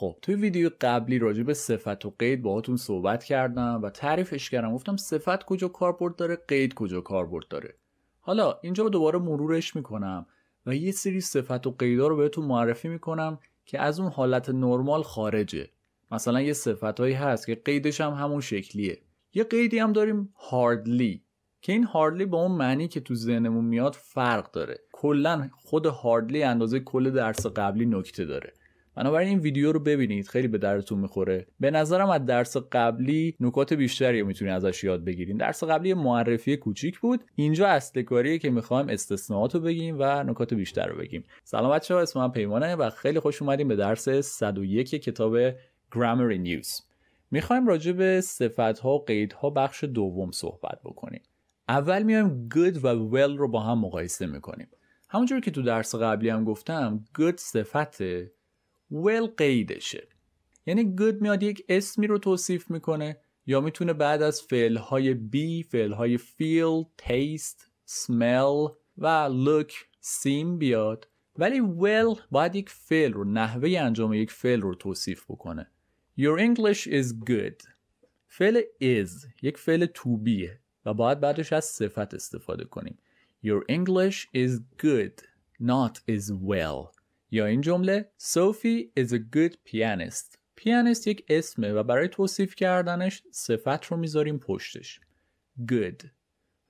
خب توی ویدیو قبلی راجع به صفت و قید باهاتون صحبت کردم و تعریفش کردم گفتم صفت کجا کاربرد داره قید کجا کاربرد داره حالا اینجا دوباره مرورش میکنم و یه سری صفت و قیدا رو بهتون معرفی میکنم که از اون حالت نرمال خارجه مثلا یه صفتهایی هست که قیدش هم همون شکلیه یه قیدی هم داریم هاردلی که این هاردلی با اون معنی که تو ذهنمون میاد فرق داره کلا خود هاردلی اندازه کل درس قبلی نکته داره بنابراین این ویدیو رو ببینید خیلی به درتون میخوره به نظرم از درس قبلی نکات بیشتری رو میتونید ازش یاد بگیرید درس قبلی معرفی کوچیک بود اینجا اصل کاریه که میخوایم استثناءات رو بگیم و نکات بیشتر رو بگیم سلام بچه‌ها اسم من پیمانه و خیلی خوش اومدیم به درس 101 کتاب in Use میخوایم راجع به صفت ها و قید ها بخش دوم صحبت بکنیم اول میایم good و well رو با هم مقایسه میکنیم همونجور که تو درس قبلی هم گفتم good صفته ویل قیدشه یعنی good میاد یک اسمی رو توصیف میکنه یا میتونه بعد از فعلهای be فعلهای feel taste smell و look سیم بیاد ولی well باید یک فعل رو نحوه انجام یک فعل رو توصیف بکنه Your English is good فعل is یک فعل توبیه و باید بعدش از صفت استفاده کنیم Your English is good not is well یا این جمله Sophie is a good pianist پیانست یک اسمه و برای توصیف کردنش صفت رو میذاریم پشتش good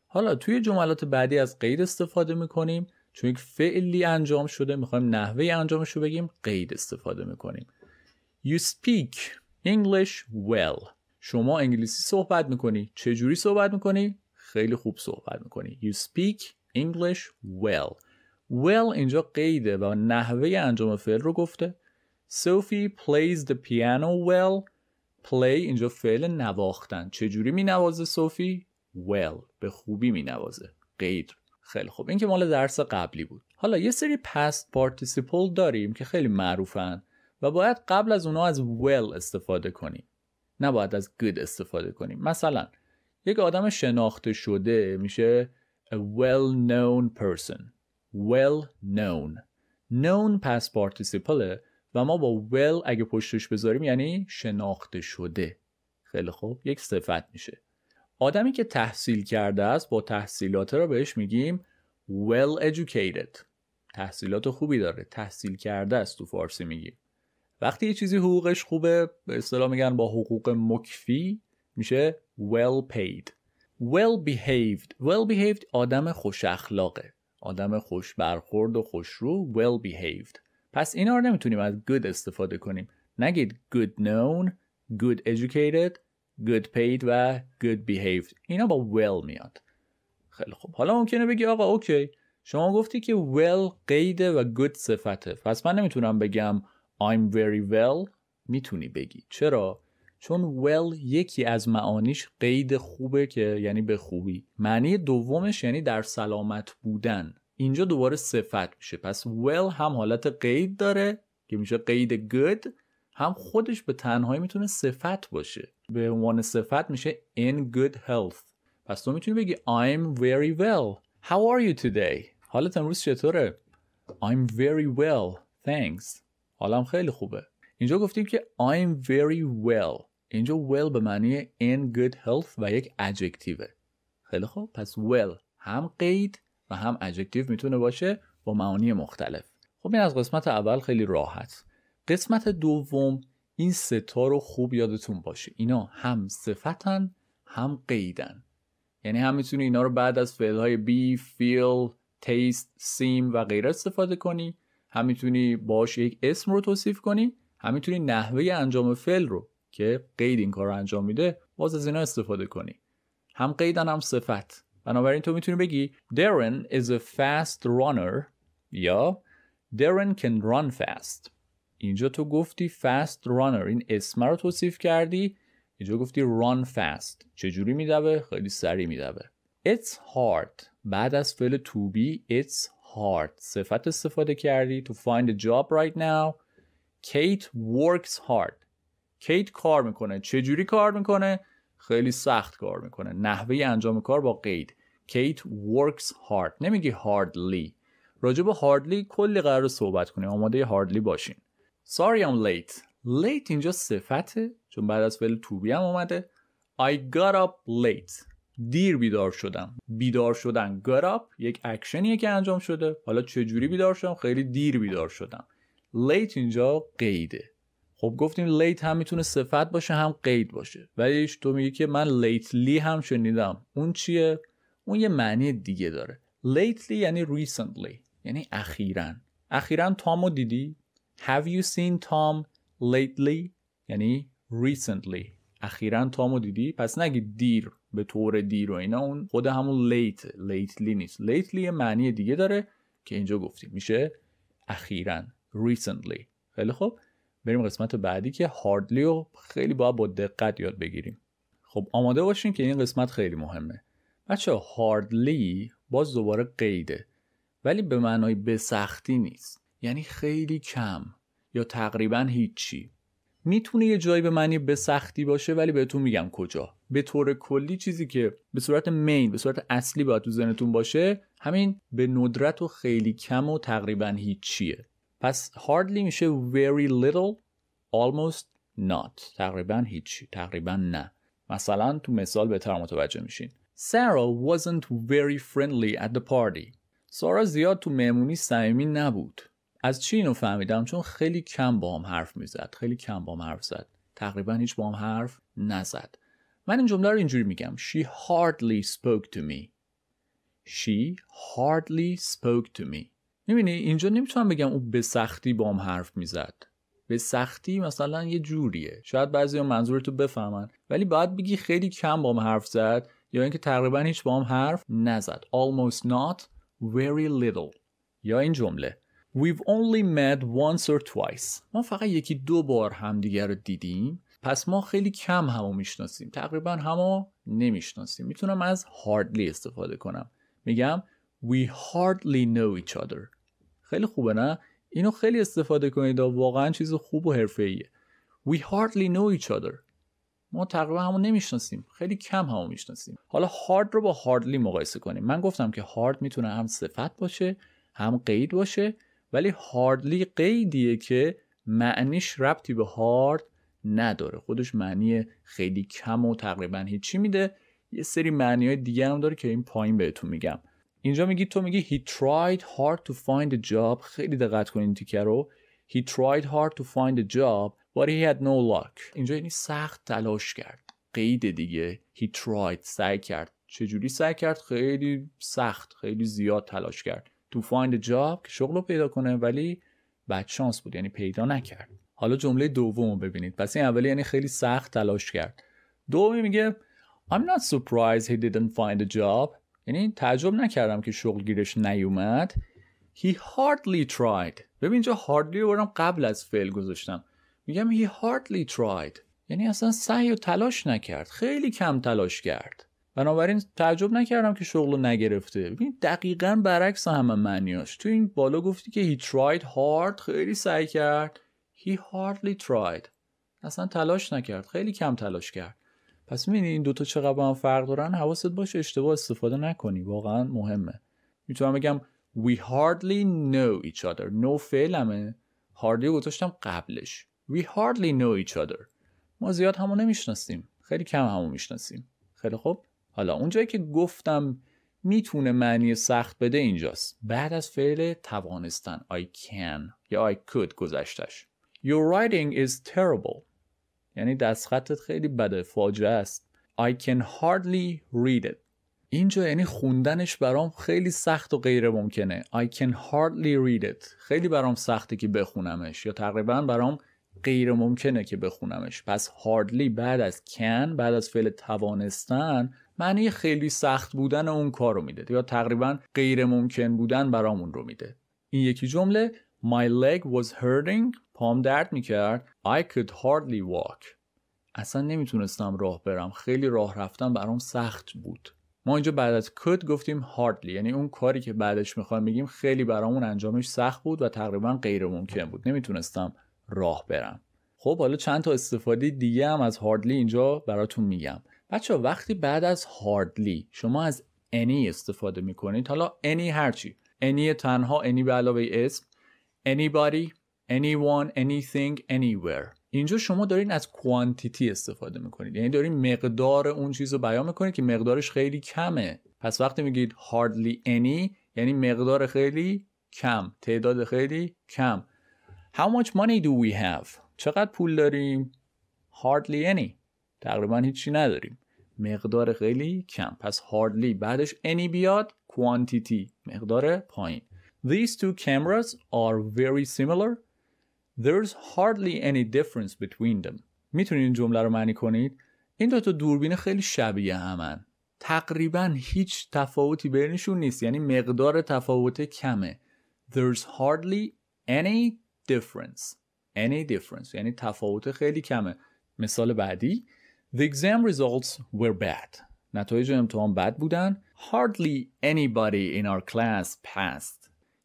حالا توی جملات بعدی از قید استفاده میکنیم چون یک فعلی انجام شده میخوایم نحوه انجامش رو بگیم قید استفاده میکنیم You speak English well شما انگلیسی صحبت میکنی چجوری صحبت میکنی؟ خیلی خوب صحبت میکنی You speak English well well اینجا قیده و نحوه انجام فعل رو گفته سوفی plays the پیانو well play اینجا فعل نواختن چجوری می نوازه سوفی؟ well به خوبی می نوازه قید خیلی خوب این که مال درس قبلی بود حالا یه سری past participle داریم که خیلی معروفن و باید قبل از اونا از well استفاده کنیم نباید از good استفاده کنیم مثلا یک آدم شناخته شده میشه a well known person well known known پس participle و ما با well اگه پشتش بذاریم یعنی شناخته شده خیلی خوب یک صفت میشه آدمی که تحصیل کرده است با تحصیلات را بهش میگیم well educated تحصیلات خوبی داره تحصیل کرده است تو فارسی میگیم وقتی یه چیزی حقوقش خوبه به اصطلاح میگن با حقوق مکفی میشه well paid well behaved well behaved آدم خوش اخلاقه آدم خوش برخورد و خوشرو well behaved پس اینا رو نمیتونیم از good استفاده کنیم نگید good known good educated good paid و good behaved اینا با well میاد خیلی خوب حالا ممکنه بگی آقا اوکی شما گفتی که well قیده و good صفته پس من نمیتونم بگم I'm very well میتونی بگی چرا چون well یکی از معانیش قید خوبه که یعنی به خوبی معنی دومش یعنی در سلامت بودن اینجا دوباره صفت میشه پس well هم حالت قید داره که میشه قید good هم خودش به تنهایی میتونه صفت باشه به عنوان صفت میشه in good health پس تو میتونی بگی I'm very well How are you today؟ حالت امروز چطوره؟ I'm very well Thanks حالم خیلی خوبه اینجا گفتیم که I'm very well اینجا well به معنی in good health و یک adjectiveه خیلی خوب پس well هم قید و هم adjective میتونه باشه با معانی مختلف خب این از قسمت اول خیلی راحت قسمت دوم این ستا رو خوب یادتون باشه اینا هم صفتن هم قیدن یعنی هم میتونی اینا رو بعد از فعلهای be, feel, taste, seem و غیره استفاده کنی هم میتونی باش یک اسم رو توصیف کنی هم میتونی نحوه انجام فعل رو که قید این کار رو انجام میده باز از اینا استفاده کنی هم قیدن هم صفت بنابراین تو میتونی بگی Darren is a fast runner یا Darren can run fast اینجا تو گفتی fast runner این اسم رو توصیف کردی اینجا گفتی run fast چجوری میدوه؟ خیلی سریع میدوه It's hard بعد از فعل to be It's hard صفت استفاده کردی to find a job right now Kate works hard کیت کار میکنه چه جوری کار میکنه خیلی سخت کار میکنه نحوه انجام کار با قید کیت works hard نمیگی hardly راجب هاردلی کلی قرار صحبت کنیم آماده هاردلی باشین sorry I'm late late اینجا صفته چون بعد از فعل to هم اومده I got up late دیر بیدار شدم بیدار شدن got up یک اکشنیه که انجام شده حالا چجوری بیدار شدم خیلی دیر بیدار شدم late اینجا قیده خب گفتیم لیت هم میتونه صفت باشه هم قید باشه ولی تو میگی که من لیتلی هم شنیدم اون چیه اون یه معنی دیگه داره لیتلی یعنی recently یعنی اخیرا اخیرا تامو دیدی have you seen Tom lately یعنی recently اخیرا تامو دیدی پس نگی دیر به طور دیر و اینا اون خود همون لیت لیتلی نیست لیتلی یه معنی دیگه داره که اینجا گفتیم میشه اخیرا recently خیلی خب بریم قسمت بعدی که هاردلی رو خیلی باید با دقت یاد بگیریم خب آماده باشین که این قسمت خیلی مهمه بچه هاردلی باز دوباره قیده ولی به معنای به سختی نیست یعنی خیلی کم یا تقریبا هیچی میتونه یه جایی به معنی به سختی باشه ولی بهتون میگم کجا به طور کلی چیزی که به صورت مین به صورت اصلی باید تو ذهنتون باشه همین به ندرت و خیلی کم و تقریبا هیچیه پس hardly میشه very little almost not تقریبا هیچ تقریبا نه مثلا تو مثال بهتر متوجه میشین Sarah wasn't very friendly at the party سارا زیاد تو مهمونی صمیمی نبود از چی اینو فهمیدم چون خیلی کم با هم حرف میزد خیلی کم با هم حرف زد تقریبا هیچ با هم حرف نزد من این جمله رو اینجوری میگم She hardly spoke to me She hardly spoke to me میبینی اینجا نمیتونم بگم او به سختی بام حرف میزد به سختی مثلا یه جوریه شاید بعضی منظور تو بفهمن ولی باید بگی خیلی کم بام حرف زد یا اینکه تقریبا هیچ هم حرف نزد almost not very little یا این جمله We've only met once or twice. ما فقط یکی دو بار همدیگر رو دیدیم پس ما خیلی کم همو میشناسیم تقریبا همو نمیشناسیم میتونم از hardly استفاده کنم میگم We hardly know each other خیلی خوبه نه؟ اینو خیلی استفاده کنید و واقعا چیز خوب و حرفه‌ایه. We hardly know each other ما تقریبا همون نمیشناسیم خیلی کم همون میشناسیم حالا hard رو با hardly مقایسه کنیم من گفتم که hard میتونه هم صفت باشه هم قید باشه ولی hardly قیدیه که معنیش ربطی به hard نداره خودش معنی خیلی کم و تقریبا هیچی میده یه سری معنی های دیگه هم داره که این پایین بهتون میگم اینجا میگی تو میگی he tried hard to find a job خیلی دقت کنین تیکه رو he tried hard to find a job but he had no luck اینجا یعنی سخت تلاش کرد قید دیگه he tried سعی کرد چجوری سعی کرد خیلی سخت خیلی زیاد تلاش کرد to find a job که شغل رو پیدا کنه ولی بعد شانس بود یعنی پیدا نکرد حالا جمله دوم رو ببینید پس این اولی یعنی خیلی سخت تلاش کرد دومی میگه I'm not surprised he didn't find a job یعنی تعجب نکردم که شغل گیرش نیومد He hardly tried ببین اینجا hardly رو بردم قبل از فعل گذاشتم میگم he hardly tried یعنی اصلا سعی و تلاش نکرد خیلی کم تلاش کرد بنابراین تعجب نکردم که شغل رو نگرفته ببین دقیقا برعکس همه معنیاش تو این بالا گفتی که he tried hard خیلی سعی کرد he hardly tried اصلا تلاش نکرد خیلی کم تلاش کرد پس میبینی این دوتا چقدر با هم فرق دارن حواست باشه اشتباه استفاده نکنی واقعا مهمه میتونم بگم we hardly know each other no فعلمه hardly گذاشتم قبلش we hardly know each other ما زیاد همو نمیشناسیم خیلی کم همو میشناسیم خیلی خوب حالا اونجایی که گفتم میتونه معنی سخت بده اینجاست بعد از فعل توانستن I can یا I could گذشتش Your writing is terrible یعنی دستخطت خیلی بده فاجعه است I can hardly read it اینجا یعنی خوندنش برام خیلی سخت و غیر ممکنه I can hardly read it خیلی برام سخته که بخونمش یا تقریبا برام غیر ممکنه که بخونمش پس hardly بعد از can بعد از فعل توانستن معنی خیلی سخت بودن اون کار رو میده یا تقریبا غیر ممکن بودن برامون رو میده این یکی جمله My leg was hurting. پام درد میکرد. I could hardly walk. اصلا نمیتونستم راه برم. خیلی راه رفتن برام سخت بود. ما اینجا بعد از could گفتیم hardly یعنی اون کاری که بعدش میخوایم بگیم خیلی برامون انجامش سخت بود و تقریبا غیر ممکن بود. نمیتونستم راه برم. خب حالا چند تا استفاده دیگه هم از hardly اینجا براتون میگم. بچه وقتی بعد از hardly شما از any استفاده میکنید حالا any هرچی any تنها any به علاوه اسم anybody anyone anything anywhere اینجا شما دارین از کوانتیتی استفاده میکنید یعنی دارین مقدار اون چیز رو بیان میکنید که مقدارش خیلی کمه پس وقتی میگید hardly any یعنی مقدار خیلی کم تعداد خیلی کم How much money do we have? چقدر پول داریم؟ Hardly any تقریبا هیچی نداریم مقدار خیلی کم پس hardly بعدش any بیاد کوانتیتی مقدار پایین These two cameras are very similar. There's hardly any difference between them. میتونید این جمله رو معنی کنید؟ این دو تا دوربین خیلی شبیه همن. تقریبا هیچ تفاوتی بینشون نیست یعنی مقدار تفاوت کمه. There's hardly any difference. Any difference یعنی تفاوت خیلی کمه. مثال بعدی The exam results were bad. نتایج امتحان بد بودن. Hardly anybody in our class passed.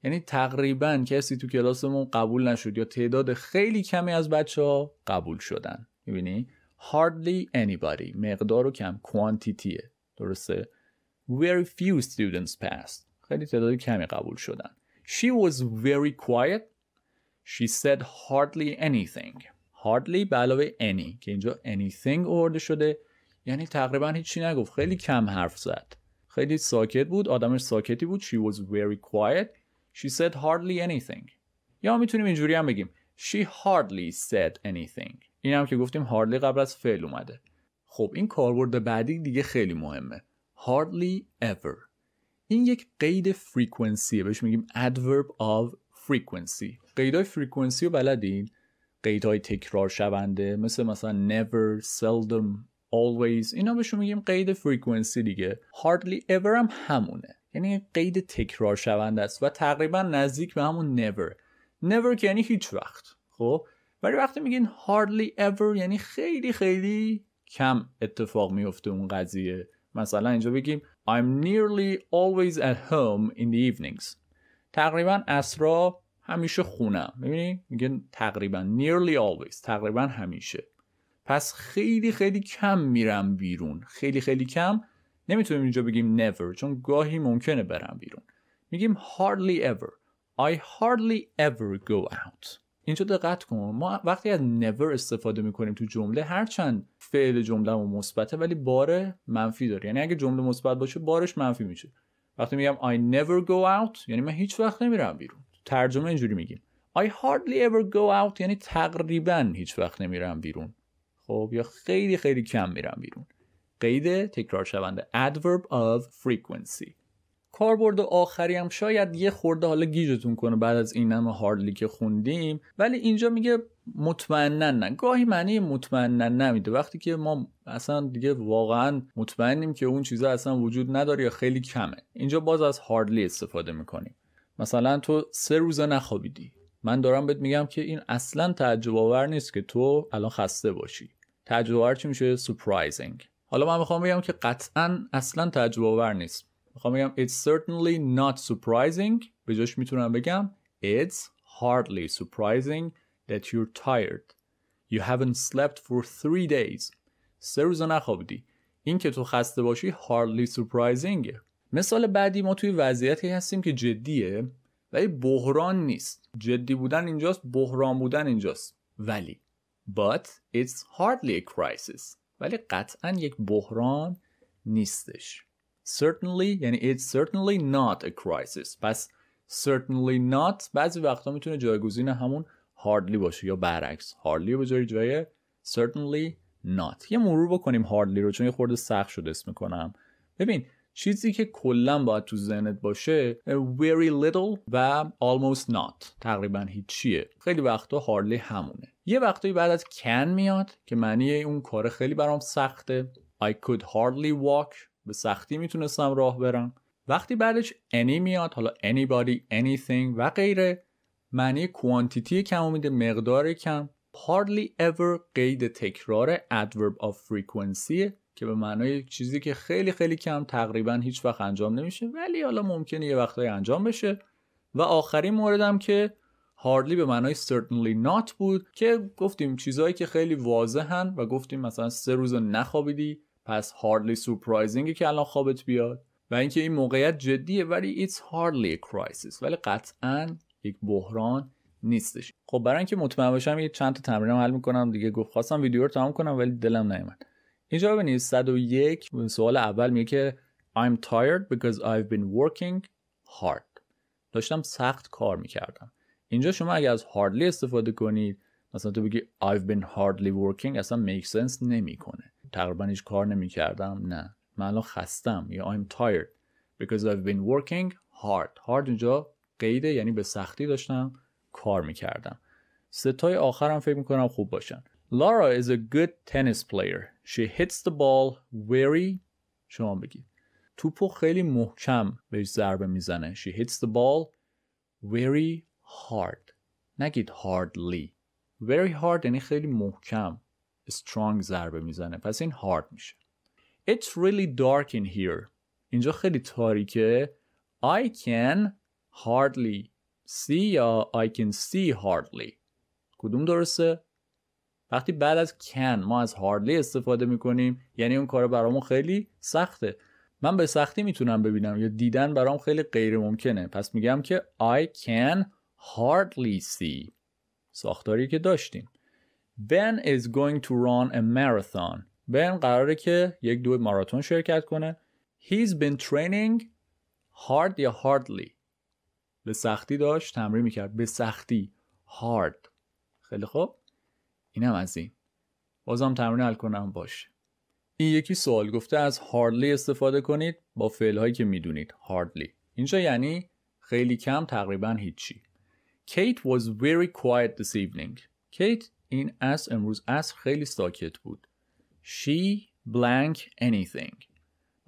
یعنی تقریبا کسی تو کلاسمون قبول نشد یا تعداد خیلی کمی از بچه ها قبول شدن میبینی hardly anybody مقدار رو کم quantityه درسته very few students passed خیلی تعداد کمی قبول شدن she was very quiet she said hardly anything hardly به علاوه any که اینجا anything آورده شده یعنی تقریبا هیچی نگفت خیلی کم حرف زد خیلی ساکت بود آدمش ساکتی بود she was very quiet She said hardly anything. یا میتونیم اینجوری هم بگیم She hardly said anything. این هم که گفتیم hardly قبل از فعل اومده. خب این کارورد بعدی دیگه خیلی مهمه. Hardly ever. این یک قید فریکونسیه بهش میگیم adverb of frequency. قیدهای فریکونسی رو بلدین؟ قیدهای تکرار شونده مثل مثلا never, seldom, always اینا بهشون میگیم قید فریکونسی دیگه. Hardly ever هم همونه. یعنی قید تکرار شونده است و تقریبا نزدیک به همون never never که یعنی هیچ وقت خب ولی وقتی میگین hardly ever یعنی خیلی خیلی کم اتفاق میفته اون قضیه مثلا اینجا بگیم I'm nearly always at home in the evenings تقریبا اصرا همیشه خونم میبینی میگه تقریبا nearly always تقریبا همیشه پس خیلی خیلی کم میرم بیرون خیلی خیلی کم نمیتونیم اینجا بگیم never چون گاهی ممکنه برم بیرون میگیم hardly ever I hardly ever go out اینجا دقت کن ما وقتی از never استفاده میکنیم تو جمله هرچند فعل جمله مثبته ولی بار منفی داره یعنی اگه جمله مثبت باشه بارش منفی میشه وقتی میگم I never go out یعنی من هیچ وقت نمیرم بیرون ترجمه اینجوری میگیم I hardly ever go out یعنی تقریبا هیچ وقت نمیرم بیرون خب یا خیلی خیلی کم میرم بیرون قید تکرار شونده adverb of frequency کاربرد آخری هم شاید یه خورده حالا گیجتون کنه بعد از این همه هاردلی که خوندیم ولی اینجا میگه مطمئنا نه گاهی معنی مطمئنا نمیده وقتی که ما اصلا دیگه واقعا مطمئنیم که اون چیزا اصلا وجود نداره یا خیلی کمه اینجا باز از هاردلی استفاده میکنیم مثلا تو سه روزه نخوابیدی من دارم بهت میگم که این اصلا تعجب آور نیست که تو الان خسته باشی تعجب آور چی میشه surprising حالا من میخوام بگم که قطعا اصلا تجربه آور نیست میخوام بگم it's certainly not surprising به جاش میتونم بگم it's hardly surprising that you're tired you haven't slept for three days سه روز نخوابیدی این که تو خسته باشی hardly surprising مثال بعدی ما توی وضعیتی هستیم که جدیه ولی بحران نیست جدی بودن اینجاست بحران بودن اینجاست ولی but it's hardly a crisis ولی قطعا یک بحران نیستش certainly یعنی it's certainly not a crisis پس certainly not بعضی وقتا میتونه جایگزین همون hardly باشه یا برعکس hardly به جای جای certainly not یه مرور بکنیم hardly رو چون یه خورده سخت شده اسم کنم ببین چیزی که کلا باید تو ذهنت باشه very little و almost not تقریبا هیچیه خیلی وقتا hardly همونه یه وقتایی بعد از can میاد که معنی اون کار خیلی برام سخته I could hardly walk به سختی میتونستم راه برم وقتی بعدش any میاد حالا anybody anything و غیره معنی کوانتیتی کم امیده مقدار کم hardly ever قید تکرار adverb of frequency که به معنای چیزی که خیلی خیلی کم تقریبا هیچ وقت انجام نمیشه ولی حالا ممکنه یه وقتای انجام بشه و آخرین موردم که هاردلی به معنای certainly not بود که گفتیم چیزهایی که خیلی واضحن و گفتیم مثلا سه روز نخوابیدی پس hardly surprising که الان خوابت بیاد و اینکه این موقعیت جدیه ولی it's hardly a crisis ولی قطعا یک بحران نیستش خب برای اینکه مطمئن باشم یه چند تا تمرینم حل میکنم دیگه گفت خواستم ویدیو رو تمام کنم ولی دلم نیومد اینجا ببینید 101 سوال اول میگه که I'm tired because I've been working hard داشتم سخت کار میکردم اینجا شما اگر از hardly استفاده کنید مثلا تو بگی I've been hardly working اصلا make sense نمیکنه تقریبا هیچ کار نمیکردم نه من الان خستم یا I'm tired because I've been working hard hard اینجا قیده یعنی به سختی داشتم کار میکردم ستای آخرم فکر میکنم خوب باشن Laura is a good tennis player. She hits the ball very شما بگید توپو خیلی محکم بهش ضربه میزنه. She hits the ball very hard. نگید hardly. Very hard یعنی خیلی محکم. strong ضربه میزنه. پس این hard میشه. It's really dark in here. اینجا خیلی تاریکه. I can hardly see یا I can see hardly. کدوم درسته؟ وقتی بعد از کن ما از هاردلی استفاده میکنیم یعنی اون کار برامون خیلی سخته من به سختی میتونم ببینم یا دیدن برام خیلی غیر ممکنه پس میگم که I can hardly see ساختاری که داشتیم Ben is going to run a marathon Ben قراره که یک دو ماراتون شرکت کنه He's been training hard یا hardly به سختی داشت تمرین میکرد به سختی hard خیلی خوب اینم از این بازم تمرین کنم باشه این یکی سوال گفته از هاردلی استفاده کنید با فعل هایی که میدونید hardly. اینجا یعنی خیلی کم تقریبا هیچی Kate was very quiet this evening Kate این از امروز از خیلی ساکت بود She blank anything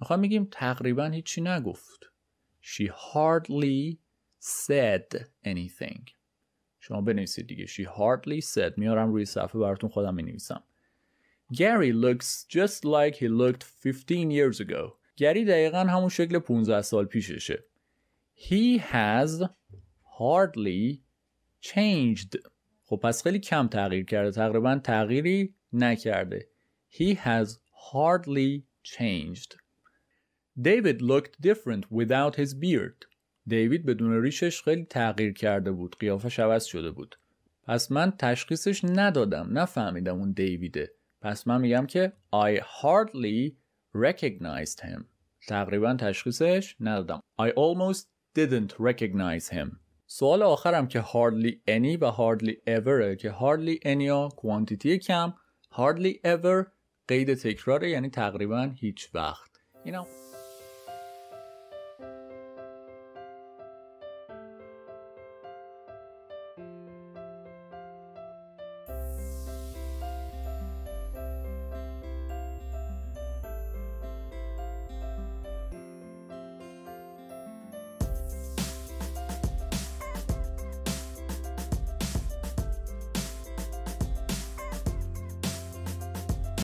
میخوام بگیم تقریبا هیچی نگفت She hardly said anything شما بنویسید دیگه hardly said میارم روی صفحه براتون خودم مینویسم Gary looks just like he looked 15 years ago گری دقیقا همون شکل 15 سال پیششه He has hardly changed خب پس خیلی کم تغییر کرده تقریبا تغییری نکرده He has hardly changed David looked different without his beard دیوید بدون ریشش خیلی تغییر کرده بود قیافه عوض شده بود پس من تشخیصش ندادم نفهمیدم اون دیویده پس من میگم که I hardly recognized him تقریبا تشخیصش ندادم I almost didn't recognize him سوال آخرم که hardly any و hardly ever که hardly any ها کوانتیتی کم hardly ever قید تکراره یعنی تقریبا هیچ وقت اینم